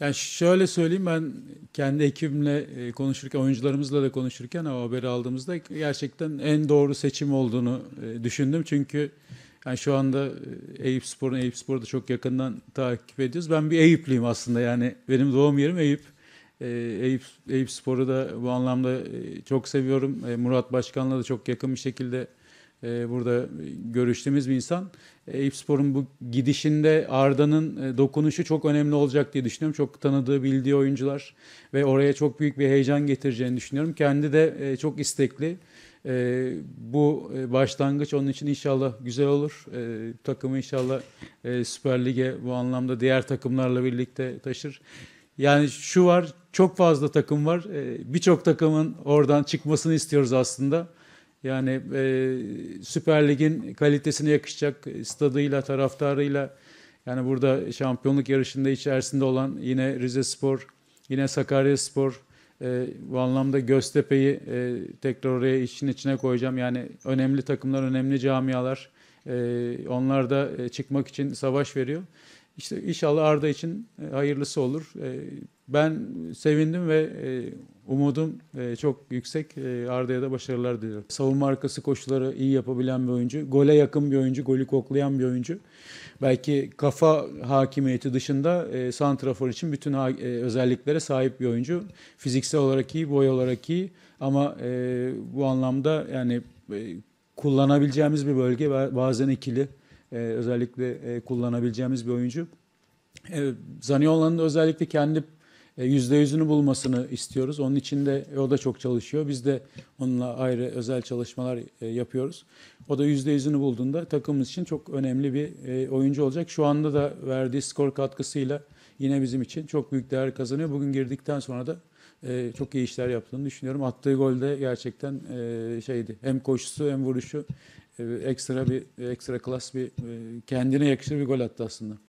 Yani şöyle söyleyeyim ben kendi ekibimle e, konuşurken, oyuncularımızla da konuşurken o haberi aldığımızda gerçekten en doğru seçim olduğunu e, düşündüm. Çünkü yani şu anda e, Eyüp Spor'un Eyüp Spor'u da çok yakından takip ediyoruz. Ben bir Eyüplüyüm aslında yani benim doğum yerim Eyüp. Eyüp, Eyüp Spor'u da bu anlamda çok seviyorum. Murat Başkan'la da çok yakın bir şekilde e, burada görüştüğümüz bir insan. Ee, Eyüp bu gidişinde Arda'nın e, dokunuşu çok önemli olacak diye düşünüyorum. Çok tanıdığı, bildiği oyuncular ve oraya çok büyük bir heyecan getireceğini düşünüyorum. Kendi de e, çok istekli. Ee, bu e, başlangıç onun için inşallah güzel olur. takımı inşallah Süper Lig'e bu anlamda diğer takımlarla birlikte taşır. Yani şu var, çok fazla takım var. E, Birçok takımın oradan çıkmasını istiyoruz aslında. Yani e, Süper Lig'in kalitesine yakışacak e, stadıyla, taraftarıyla yani burada şampiyonluk yarışında içerisinde olan yine Rize Spor, yine Sakarya Spor, e, bu anlamda Göztepe'yi e, tekrar oraya için içine koyacağım. Yani önemli takımlar, önemli camialar. E, onlar da e, çıkmak için savaş veriyor. İşte inşallah Arda için e, hayırlısı olur. E, ben sevindim ve e, umudum e, çok yüksek. E, Arda'ya da başarılar diliyorum. Savunma arkası koşuları iyi yapabilen bir oyuncu. Gole yakın bir oyuncu. Golü koklayan bir oyuncu. Belki kafa hakimiyeti dışında santrafor için bütün özelliklere sahip bir oyuncu. Fiziksel olarak iyi, boy olarak iyi. Ama bu anlamda yani kullanabileceğimiz bir bölge. Bazen ikili özellikle kullanabileceğimiz bir oyuncu. E, Zaniolo'nun özellikle kendi e, yüzde yüzünü bulmasını istiyoruz. Onun için de o da çok çalışıyor. Biz de onunla ayrı özel çalışmalar e, yapıyoruz. O da yüzde yüzünü bulduğunda takımımız için çok önemli bir e, oyuncu olacak. Şu anda da verdiği skor katkısıyla yine bizim için çok büyük değer kazanıyor. Bugün girdikten sonra da çok iyi işler yaptığını düşünüyorum. Attığı golde gerçekten şeydi. Hem koşusu hem vuruşu ekstra bir ekstra klas bir kendine yakışır bir gol attı aslında.